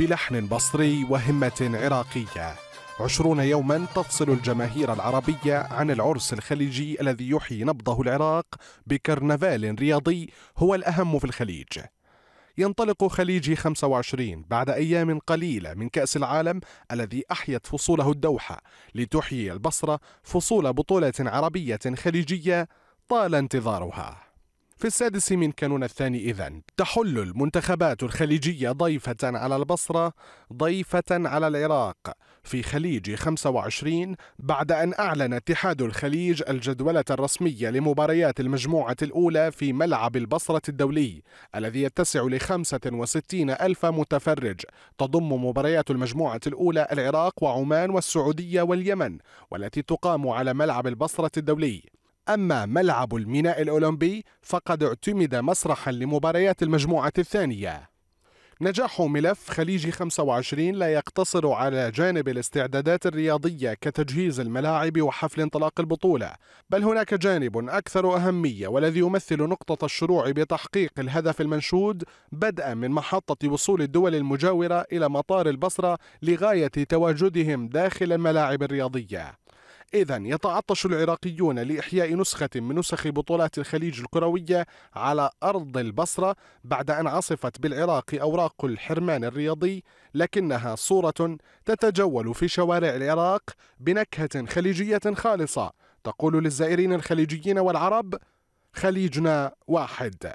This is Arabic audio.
بلحن بصري وهمة عراقية عشرون يوما تفصل الجماهير العربية عن العرس الخليجي الذي يحيي نبضه العراق بكرنفال رياضي هو الأهم في الخليج ينطلق خليجي 25 بعد أيام قليلة من كأس العالم الذي أحيت فصوله الدوحة لتحيي البصرة فصول بطولة عربية خليجية طال انتظارها في السادس من كانون الثاني إذا تحل المنتخبات الخليجية ضيفة على البصرة ضيفة على العراق في خليج 25 بعد أن أعلن اتحاد الخليج الجدولة الرسمية لمباريات المجموعة الأولى في ملعب البصرة الدولي الذي يتسع ل 65 ألف متفرج تضم مباريات المجموعة الأولى العراق وعمان والسعودية واليمن والتي تقام على ملعب البصرة الدولي أما ملعب الميناء الأولمبي فقد اعتمد مسرحا لمباريات المجموعة الثانية نجاح ملف خليجي 25 لا يقتصر على جانب الاستعدادات الرياضية كتجهيز الملاعب وحفل انطلاق البطولة، بل هناك جانب أكثر أهمية والذي يمثل نقطة الشروع بتحقيق الهدف المنشود بدءا من محطة وصول الدول المجاورة إلى مطار البصرة لغاية تواجدهم داخل الملاعب الرياضية. إذا يتعطش العراقيون لإحياء نسخة من نسخ بطولات الخليج الكروية على أرض البصرة بعد أن عصفت بالعراق أوراق الحرمان الرياضي لكنها صورة تتجول في شوارع العراق بنكهة خليجية خالصة تقول للزائرين الخليجيين والعرب خليجنا واحد